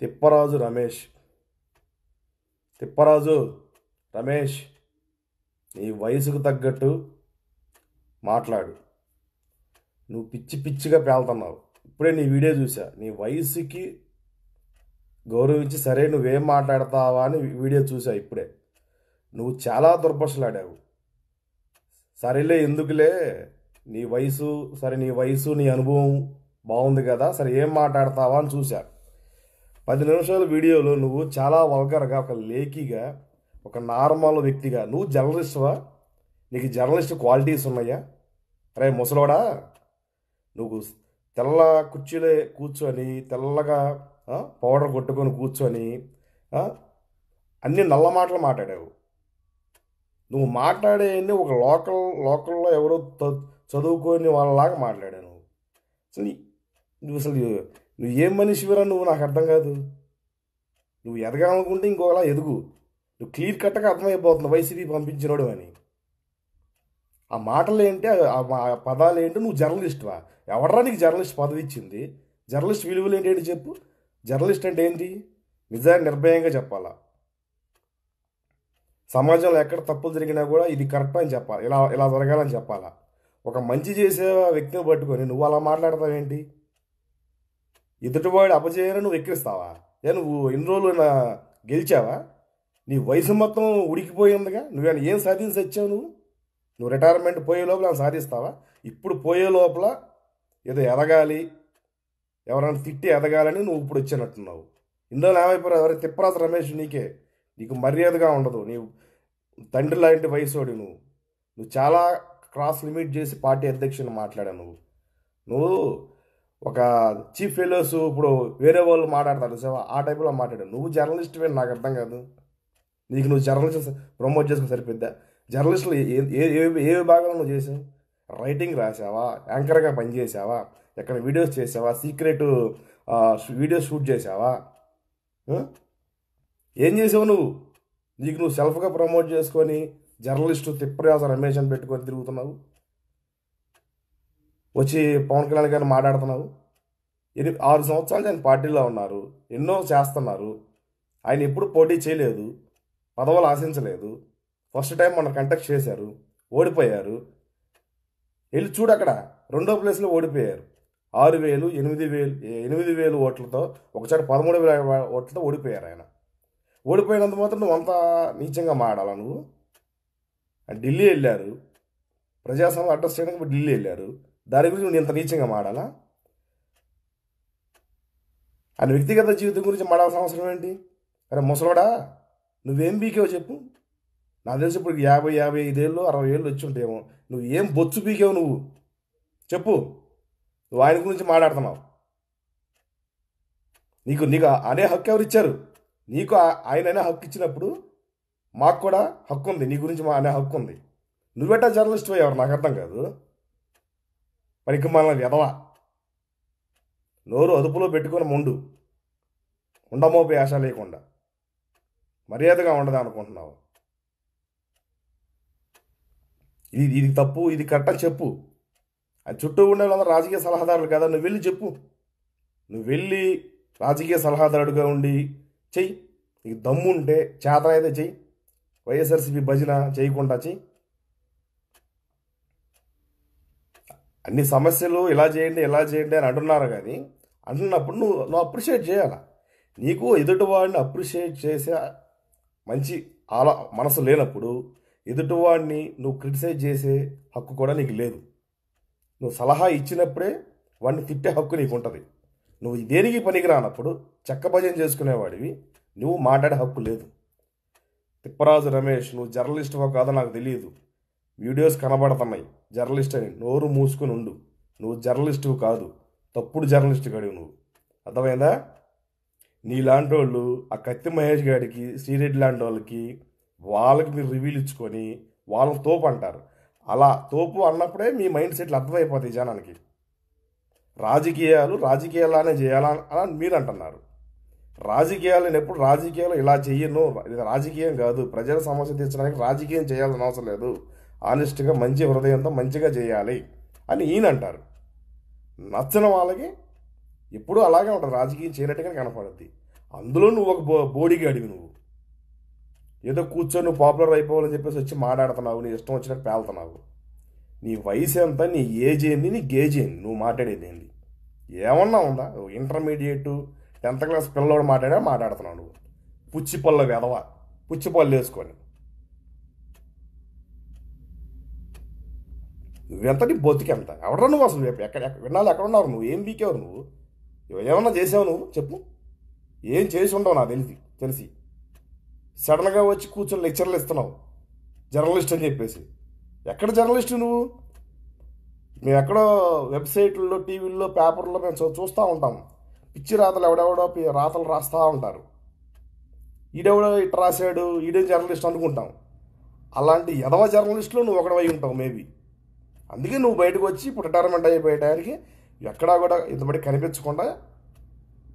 తిప్పరాజు రమేష్ తిప్పరాజు రమేష్ నీ వయసుకు తగ్గట్టు మాట్లాడు నువ్వు పిచ్చి పిచ్చిగా పేలుతున్నావు ఇప్పుడే నీ వీడియో చూసా నీ వయసుకి గౌరవించి సరే నువ్వేం మాట్లాడతావా అని వీడియో చూసా ఇప్పుడే నువ్వు చాలా దుర్భషలాడావు సరేలే ఎందుకులే నీ వయసు సరే నీ వయసు నీ అనుభవం బాగుంది కదా సరే ఏం మాట్లాడతావా అని చూశా పది నిమిషాల వీడియోలో నువ్వు చాలా వల్గర్గా ఒక లేకిగా ఒక నార్మల్ వ్యక్తిగా నువ్వు జర్నలిస్ట్వా నీకు జర్నలిస్ట్ క్వాలిటీస్ ఉన్నాయా అరే ముసలోడా నువ్వు తెల్ల కుర్చీలే కూర్చొని తెల్లగా పౌడర్ కొట్టుకొని కూర్చొని అన్ని నల్ల మాటలు మాట్లాడావు నువ్వు మాట్లాడేది ఒక లోకల్ లోకల్లో ఎవరో చదువుకొని వాళ్ళలాగా మాట్లాడా నువ్వు అసలు నువ్వు అసలు నువ్వు ఏం మనిషివిరా నువ్వు నాకు అర్థం కాదు నువ్వు ఎదగాలనుకుంటే ఇంకోలా ఎదుగు నువ్వు క్లియర్ కట్టగా అర్థమైపోతుంది వైసీపీ పంపించినోడు అని ఆ మాటలు ఏంటి ఆ పదాలు ఏంటి నువ్వు జర్నలిస్ట్వా ఎవడరా నీకు జర్నలిస్ట్ పదవి ఇచ్చింది జర్నలిస్ట్ విలువలు ఏంటి చెప్పు జర్నలిస్ట్ అంటే ఏంటి నిజాన్ని నిర్భయంగా చెప్పాలా సమాజంలో ఎక్కడ తప్పులు జరిగినా కూడా ఇది కరెక్ట్ అని చెప్పాలి ఇలా ఇలా జరగాలని చెప్పాలా ఒక మంచి చేసే వ్యక్తిని పట్టుకొని నువ్వు అలా ఏంటి ఎదుటివాడు అపజయాన్ని నువ్వు ఎక్కిరిస్తావా ఏ నువ్వు ఎన్ని రోజులు గెలిచావా నీ వయసు మొత్తం ఉడికిపోయిందిగా నువ్వు ఏం సాధించి వచ్చావు నువ్వు నువ్వు రిటైర్మెంట్ పోయే లోపల సాధిస్తావా ఇప్పుడు పోయే లోపల ఏదో ఎదగాలి ఎవరైనా తిట్టి ఎదగాలని నువ్వు ఇప్పుడు వచ్చినట్టున్నావు ఇందులో ఏమైపోయారు ఎవరు తిప్పరాజు రమేష్ నీకే నీకు మర్యాదగా ఉండదు నీవు తండ్రి లాంటి వయసుడు నువ్వు నువ్వు చాలా క్రాస్ లిమిట్ చేసి పార్టీ అధ్యక్షుని మాట్లాడావు నువ్వు నువ్వు ఒక చీఫ్ ఫెలోస్ ఇప్పుడు వేరే వాళ్ళు మాట్లాడతారు సేవ ఆ టైప్లో మాట్లాడావు నువ్వు జర్నలిస్ట్ నాకు అర్థం కాదు నీకు నువ్వు జర్నలిస్ట్ ప్రమోట్ చేసుకుని సరిపోద్దా జర్నలిస్టులు ఏ ఏ ఏ విభాగంలో నువ్వు చేసావు రైటింగ్ రాసావా యాంకర్గా పనిచేసావా ఎక్కడ వీడియోస్ చేసావా సీక్రెట్ వీడియో షూట్ చేసావా ఏం చేసావు నువ్వు నీకు నువ్వు సెల్ఫ్గా ప్రమోట్ చేసుకొని జర్నలిస్టు తిప్పరాస రమేష్ అని పెట్టుకొని తిరుగుతున్నావు వచ్చి పవన్ కళ్యాణ్ గారిని మాట్లాడుతున్నావు ఎన్ని ఆరు సంవత్సరాలు ఆయన పార్టీలో ఉన్నారు ఎన్నో చేస్తున్నారు ఆయన ఎప్పుడు పోటీ చేయలేదు పదవులు ఆశించలేదు ఫస్ట్ టైం మన కంటాక్ట్ చేశారు ఓడిపోయారు వెళ్ళి చూడు అక్కడ రెండో ప్లేస్లో ఓడిపోయారు ఆరు వేలు ఎనిమిది వేలు ఎనిమిది వేలు ఓట్లతో ఒకసారి పదమూడు వేల ఓట్లతో ఓడిపోయారు ఆయన ఓడిపోయినంత మాత్రం నువ్వు అంత నీచంగా మాడాలా నువ్వు ఢిల్లీ వెళ్ళారు ప్రజాస్వామ్యం అడ్రస్ చేయడానికి ఢిల్లీ వెళ్ళారు దాని గురించి నువ్వు ఇంత నీచంగా మాడాలా ఆయన వ్యక్తిగత జీవితం గురించి మాడాల్సిన అవసరం ఏంటి అరే ముసలోడా నువ్వేం బీకేవో చెప్పు నాకు తెలిసి ఇప్పుడు యాభై యాభై ఐదేళ్ళు అరవై ఏళ్ళు వచ్చి ఉంటాయేమో నువ్వు ఏం బొచ్చు పీకేవు నువ్వు చెప్పు నువ్వు ఆయన గురించి మాట్లాడుతున్నావు నీకు నీకు అనే హక్కు ఎవరు ఇచ్చారు నీకు ఆయననే హక్కు ఇచ్చినప్పుడు మాకు కూడా హక్కు ఉంది నీ గురించి మా అనే హక్కు ఉంది నువ్వేటా జర్నలిస్ట్ ఎవరు నాకు అర్థం కాదు పనికి మన ఎదవా నోరు అదుపులో పెట్టుకొని ముండు ఉండమోపే ఆశ లేకుండా మర్యాదగా ఉండదు అనుకుంటున్నావు ఇది ఇది తప్పు ఇది కరెక్ట్ చెప్పు అది చుట్టూ ఉండే వాళ్ళందరూ రాజకీయ సలహాదారులు కదా నువ్వు వెళ్ళి చెప్పు నువ్వు వెళ్ళి రాజకీయ సలహాదారుడుగా ఉండి చెయ్యి నీకు దమ్ముంటే చేతన అయితే చెయ్యి వైఎస్ఆర్సీపీ భజన చేయకుండా చెయ్యి అన్ని సమస్యలు ఇలా చేయండి ఇలా చేయండి అని అంటున్నారు కానీ అంటున్నప్పుడు నువ్వు నువ్వు అప్రిషియేట్ చేయాలి నీకు ఎదుటివాడిని అప్రిషియేట్ చేసే మంచి ఆలో మనసు లేనప్పుడు ఎదుటివాడిని నువ్వు క్రిటిసైజ్ చేసే హక్కు కూడా నీకు లేదు నువ్వు సలహా ఇచ్చినప్పుడే వాడిని తిట్టే హక్కు నీకు ఉంటుంది నువ్వు దేనికి పనికిరానప్పుడు చెక్క భజన చేసుకునేవాడివి నువ్వు మాట్లాడే హక్కు లేదు తిప్పరాజు రమేష్ నువ్వు జర్నలిస్టువో కాదో నాకు తెలియదు వీడియోస్ కనబడుతున్నాయి జర్నలిస్ట్ అని నోరు మూసుకుని ఉండు నువ్వు జర్నలిస్ట్ కాదు తప్పుడు జర్నలిస్ట్ గడివి నువ్వు అర్థమైందా నీలాంటి వాళ్ళు ఆ కత్తి మహేష్ గారికి శ్రీరెడ్డి లాంటి వాళ్ళకి వాళ్ళకి మీరు రివ్యూలు ఇచ్చుకొని వాళ్ళని తోపు అంటారు అలా తోపు అన్నప్పుడే మీ మైండ్ సెట్లు అర్థమైపోతాయి జనానికి రాజకీయాలు రాజకీయాలనే చేయాలా అని మీరు అంటున్నారు రాజకీయాలను ఎప్పుడు రాజకీయాలు ఇలా చెయ్యను ఇది రాజకీయం కాదు ప్రజల సమస్య తీర్చడానికి రాజకీయం చేయాల్సిన అవసరం లేదు ఆనెస్ట్గా మంచి హృదయంతో మంచిగా చేయాలి అని ఈయన అంటారు నచ్చిన వాళ్ళకి ఎప్పుడూ అలాగే ఉంటుంది రాజకీయం చేయనట్టుగా కనపడుద్ది అందులో నువ్వు ఒక బో బోడీగా అడిగి నువ్వు ఏదో కూర్చొని నువ్వు పాపులర్ అయిపోవాలని చెప్పేసి వచ్చి మాట్లాడుతున్నావు నీ ఇష్టం వచ్చినట్టు పేలుతున్నావు నీ వయసు ఎంత నీ ఏజ్ ఏంది నీ గేజ్ ఏంది నువ్వు మాట్లాడేది ఏంది ఏమన్నా ఉందా ఇంటర్మీడియట్ ఎంత క్లాస్ పిల్లలు మాట్లాడా మాట్లాడుతున్నావు నువ్వు పుచ్చి పళ్ళు వెదవ పుచ్చి పళ్ళు వేసుకొని నువ్వెంతటి నీ బతికెంత ఎవడరా నువ్వు అసలు రేపు ఎక్కడ విన్నాళ్ళు ఎక్కడ ఉన్నావు నువ్వు ఏం బీకేవు నువ్వు ఏమన్నా చేసావు నువ్వు చెప్పు ఏం చేసి ఉండవు నాకు తెలిసి తెలిసి సడన్గా వచ్చి కూర్చొని లెక్చర్లు ఇస్తున్నావు జర్నలిస్ట్ అని చెప్పేసి ఎక్కడ జర్నలిస్ట్ నువ్వు మేము ఎక్కడో వెబ్సైట్లలో టీవీల్లో పేపర్లో మేము చూస్తూ ఉంటాము పిచ్చి రాతలు ఎవడెవడో రాతలు రాస్తూ ఉంటారు ఈడెవడో ఇటు రాశాడు ఈడే జర్నలిస్ట్ అనుకుంటాం అలాంటి ఎదవ జర్నలిస్టులు నువ్వు ఒకడవై ఉంటావు మేబీ అందుకే నువ్వు బయటకు వచ్చి ఇప్పుడు రిటైర్మెంట్ అయిపోయే ఎక్కడా కూడా ఇంతబడి కనిపించకుండా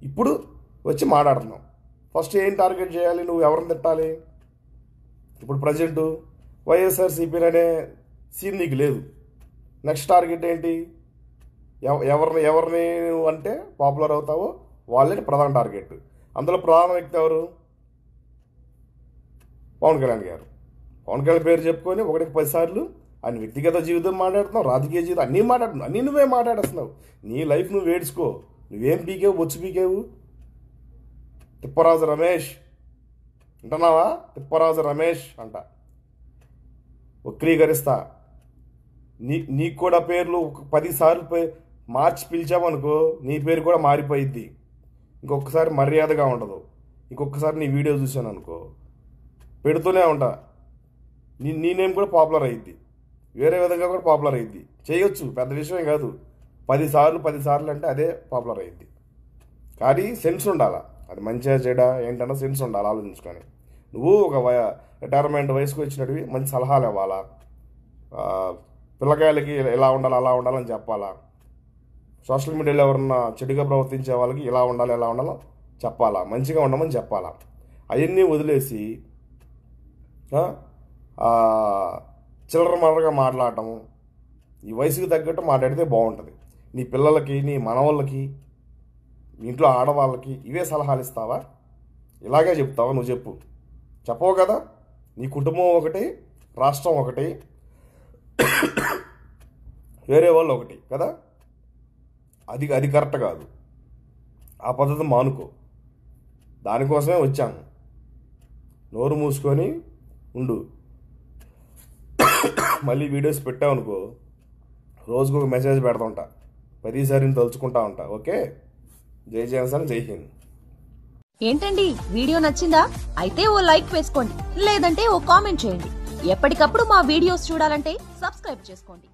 ఇప్పుడు వచ్చి మాట్లాడుతున్నావు ఫస్ట్ ఏం టార్గెట్ చేయాలి నువ్వు ఎవరిని తిట్టాలి ఇప్పుడు ప్రజెంటు వైఎస్ఆర్సీపీ అనే సీన్ నీకు లేదు నెక్స్ట్ టార్గెట్ ఏంటి ఎవరిని ఎవరిని అంటే పాపులర్ అవుతావో వాళ్ళని ప్రధాన టార్గెట్ అందులో ప్రధాన వ్యక్తి ఎవరు పవన్ కళ్యాణ్ గారు పవన్ కళ్యాణ్ పేరు చెప్పుకొని ఒకటికి పదిసార్లు ఆయన వ్యక్తిగత జీవితం మాట్లాడుతున్నావు రాజకీయ జీవితం అన్నీ మాట్లాడుతున్నావు అన్నీ నువ్వే మాట్లాడేస్తున్నావు నీ లైఫ్ నువ్వు వేడుచుకో నువ్వేం పీకేవు బొచ్చు పీకేవు తిప్పరాజు రమేష్ అంటున్నావా తిప్పరాజు రమేష్ అంట వక్రీకరిస్తా నీ నీకు కూడా పేర్లు పదిసార్లు మార్చి పిలిచామనుకో నీ పేరు కూడా మారిపోయిద్ది ఇంకొకసారి మర్యాదగా ఉండదు ఇంకొకసారి నీ వీడియో చూశాను అనుకో పెడుతూనే ఉంటా నీ నీ నేమ్ కూడా పాపులర్ అయ్యిద్ది వేరే విధంగా కూడా పాపులర్ అయ్యిద్ది చేయొచ్చు పెద్ద విషయం కాదు పదిసార్లు పదిసార్లు అంటే అదే పాపులర్ అయ్యిద్ది కానీ సెన్స్ ఉండాలా అది మంచిగా చెడ ఏంటన్నా సెన్స్ ఉండాలి ఆలోచించుకొని నువ్వు ఒక వయ రిటైర్మెంట్ వయసుకు వచ్చినవి మంచి సలహాలు ఇవ్వాలా పిల్లకాయలకి ఎలా ఉండాలి అలా ఉండాలని చెప్పాలా సోషల్ మీడియాలో ఎవరన్నా చెడుగా ప్రవర్తించే వాళ్ళకి ఇలా ఉండాలి ఎలా ఉండాలో చెప్పాలా మంచిగా ఉండమని చెప్పాలా అవన్నీ వదిలేసి చిల్లర మల్లరగా మాట్లాడటము ఈ వయసుకి తగ్గట్టు మాట్లాడితే బాగుంటుంది నీ పిల్లలకి నీ మనవాళ్ళకి ఇంట్లో ఆడవాళ్ళకి ఇవే సలహాలు ఇస్తావా ఇలాగే చెప్తావా నువ్వు చెప్పు చెప్పవు కదా నీ కుటుంబం ఒకటి రాష్ట్రం ఒకటి వేరే వాళ్ళు ఒకటి కదా అది అది కరెక్ట్ కాదు ఆ పద్ధతి మానుకో దానికోసమే వచ్చాను నోరు మూసుకొని ఉండు మళ్ళీ వీడియోస్ పెట్టామనుకో రోజుకు ఒక మెసేజ్ పెడతా ఉంటా ప్రతిసారి తలుచుకుంటా ఉంటా ఓకే జై జయన్సన్ జై హింద్ ఏంటండి వీడియో నచ్చిందా అయితే ఓ లైక్ వేసుకోండి లేదంటే ఓ కామెంట్ చేయండి ఎప్పటికప్పుడు మా వీడియోస్ చూడాలంటే సబ్స్క్రైబ్ చేసుకోండి